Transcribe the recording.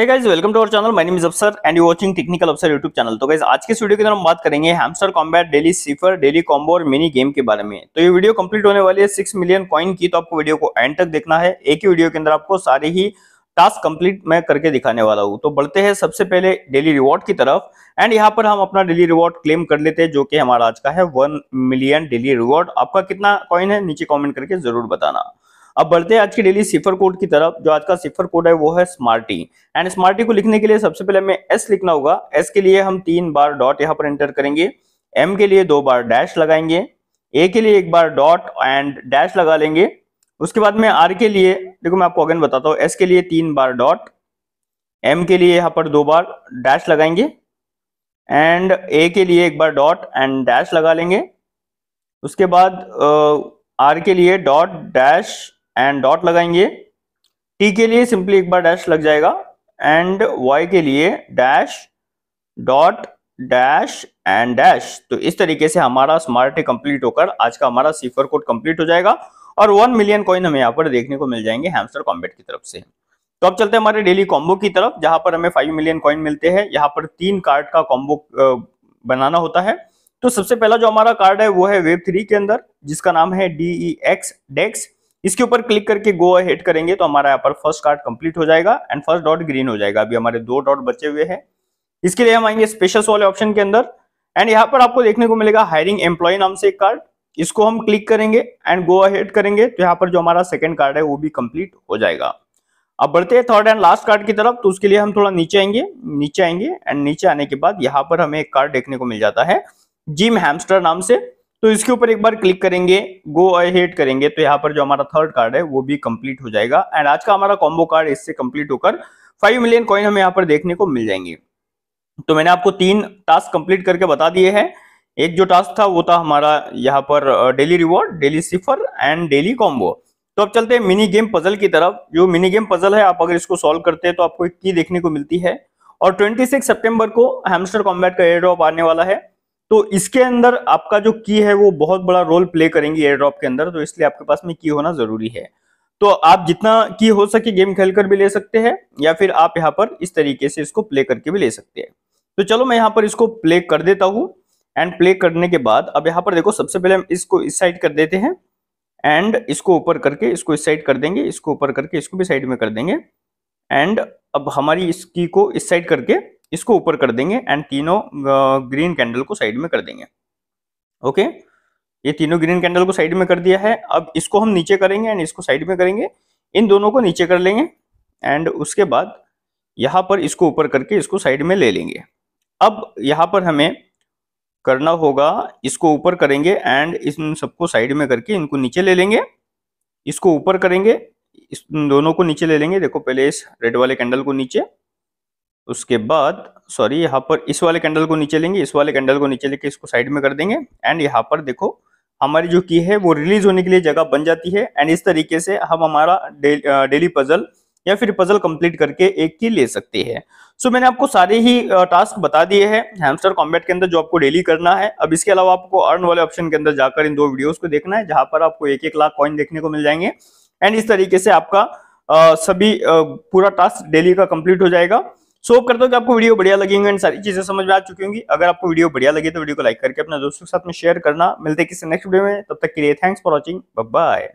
hey guys welcome to our channel my name is Afsar and you watching technical Afsar YouTube channel तो guys आज के video के अंदर हम बात करेंगे Hamster Kombat daily cipher daily combo और मिनी गेम के बारे में तो ये वीडियो कंप्लीट होने वाली है सिक्स मिलियन कॉइन की तो आपको वीडियो को एंड तक देखना है एक ही वीडियो के अंदर आपको सारे ही टास्क कंप्लीट मैं करके दिखाने वाला हूँ तो बढ़ते हैं सबसे पहले डेली रिवॉर्ड की तरफ एंड यहाँ पर हम अपना डेली रिवॉर्ड क्लेम कर लेते हैं जो कि हमारा आज का है वन मिलियन डेली रिवॉर्ड आपका कितना कॉइन है नीचे कॉमेंट करके जरूर बताना अब बढ़ते हैं आज की डेली सिफर कोड की तरफ जो आज का सिफर कोड है वो है स्मार्टी एंड स्मार्टी को लिखने के लिए सबसे पहले हमें एस लिखना होगा एस के लिए हम तीन बार डॉट यहाँ पर एंटर करेंगे एम के लिए दो बार डैश लगाएंगे ए के लिए एक बार डॉट एंड डैश लगा लेंगे उसके बाद में आर के लिए देखो मैं आपको अगेन बताता हूँ एस के लिए तीन बार डॉट एम के लिए यहाँ पर दो बार डैश लगाएंगे एंड ए के लिए एक बार डॉट एंड डैश लगा लेंगे उसके बाद आर के लिए डॉट डैश एंड डॉट लगाएंगे टी के लिए सिंपली एक बार डैश लग जाएगा एंड वाई के लिए dash dot dash and dash तो इस तरीके से हमारा स्मार्ट कंप्लीट होकर आज का हमारा सीफर कोड कंप्लीट हो जाएगा और वन मिलियन कॉइन हमें यहाँ पर देखने को मिल जाएंगे हैमस्टर कॉम्बेट की तरफ से तो अब चलते हैं हमारे डेली कॉम्बो की तरफ जहां पर हमें फाइव मिलियन कॉइन मिलते हैं यहाँ पर तीन कार्ड का कॉम्बो बनाना होता है तो सबसे पहला जो हमारा कार्ड है वो है वेब थ्री के अंदर जिसका नाम है डीई एक्स डेक्स इसके ऊपर क्लिक करके गो हेड करेंगे तो हमारा यहाँ पर फर्स्ट कार्ड कंप्लीट हो जाएगा एंड फर्स्ट डॉट ग्रीन हो जाएगा अभी हमारे दो डॉट बचे हुए हैं इसके लिए हम आएंगे स्पेशल वाले ऑप्शन के अंदर एंड यहाँ पर आपको देखने को मिलेगा हायरिंग एम्प्लॉय नाम से एक कार्ड इसको हम क्लिक करेंगे एंड गो अहेड करेंगे तो यहाँ पर जो हमारा सेकेंड कार्ड है वो भी कंप्लीट हो जाएगा अब बढ़ते हैं थर्ड एंड लास्ट कार्ड की तरफ तो उसके लिए हम थोड़ा नीचे आएंगे नीचे आएंगे एंड नीचे आने के बाद यहाँ पर हमें एक कार्ड देखने को मिल जाता है जिम हैमस्टर नाम से तो इसके ऊपर एक बार क्लिक करेंगे गो अहेड करेंगे तो यहाँ पर जो हमारा थर्ड कार्ड है वो भी कंप्लीट हो जाएगा एंड आज का हमारा कॉम्बो कार्ड इससे कंप्लीट होकर फाइव मिलियन कॉइन हमें यहाँ पर देखने को मिल जाएंगे तो मैंने आपको तीन टास्क कंप्लीट करके बता दिए हैं एक जो टास्क था वो था हमारा यहाँ पर daily reward daily cipher and daily combo तो अब चलते हैं मिनी गेम पजल की तरफ जो मिनी गेम पजल है आप अगर इसको सॉल्व करते हैं तो आपको एक की देखने को मिलती है और 26 सितंबर को हेमस्टर कॉम्बैट का एयर ड्रॉप आने वाला है तो इसके अंदर आपका जो की है वो बहुत बड़ा रोल प्ले करेंगी एयर ड्रॉप के अंदर तो इसलिए आपके पास में की होना जरूरी है तो आप जितना की हो सके गेम खेल कर भी ले सकते हैं या फिर आप यहाँ पर इस तरीके से इसको प्ले करके भी ले सकते हैं तो चलो मैं यहाँ पर इसको प्ले कर देता हूँ एंड प्ले करने के बाद अब यहाँ पर देखो सबसे पहले हम इसको इस साइड कर देते हैं एंड इसको ऊपर करके इसको इस साइड कर देंगे इसको ऊपर करके इसको भी साइड में कर देंगे एंड अब हमारी इस की को इस साइड करके इसको ऊपर कर देंगे एंड तीनों ग्रीन कैंडल को साइड में कर देंगे ओके ये तीनों ग्रीन कैंडल को साइड में कर दिया है अब इसको हम नीचे करेंगे एंड इसको साइड में करेंगे इन दोनों को नीचे कर लेंगे एंड उसके बाद यहाँ पर इसको ऊपर करके इसको साइड में ले लेंगे अब यहाँ पर हमें करना होगा इसको ऊपर करेंगे एंड इन सबको साइड में करके इनको नीचे ले लेंगे इसको ऊपर करेंगे इस दोनों को नीचे ले लेंगे देखो पहले इस रेड वाले कैंडल को नीचे उसके बाद सॉरी यहाँ पर इस वाले कैंडल को नीचे लेंगे इस वाले कैंडल को नीचे लेके इसको साइड में कर देंगे एंड यहाँ पर देखो हमारी जो की है वो रिलीज होने के लिए जगह बन जाती है एंड इस तरीके से हम हमारा डेली पजल या फिर पजल कंप्लीट करके एक की ले सकते हैं सो so, मैंने आपको सारे ही टास्क बता दिए हैं हैमस्टर कॉम्बैट के अंदर जो आपको डेली करना है अब इसके अलावा आपको अर्न वाले ऑप्शन के अंदर जाकर इन दो वीडियोस को देखना है जहां पर आपको एक एक लाख कॉइन देखने को मिल जाएंगे एंड इस तरीके से आपका आ, सभी आ, पूरा टास्क डेली का कंप्लीट हो जाएगा सो कर करता हूँ कि आपको वीडियो बढ़िया लगेंगे एंड सारी चीजें समझ में आ चुकी होंगी अगर आपको वीडियो बढ़िया लगे तो वीडियो को लाइक करके अपने दोस्तों के साथ में शेयर करना मिलते किसी नेक्स्ट वीडियो में तब तक के लिए थैंक्स फॉर वॉचिंग बाय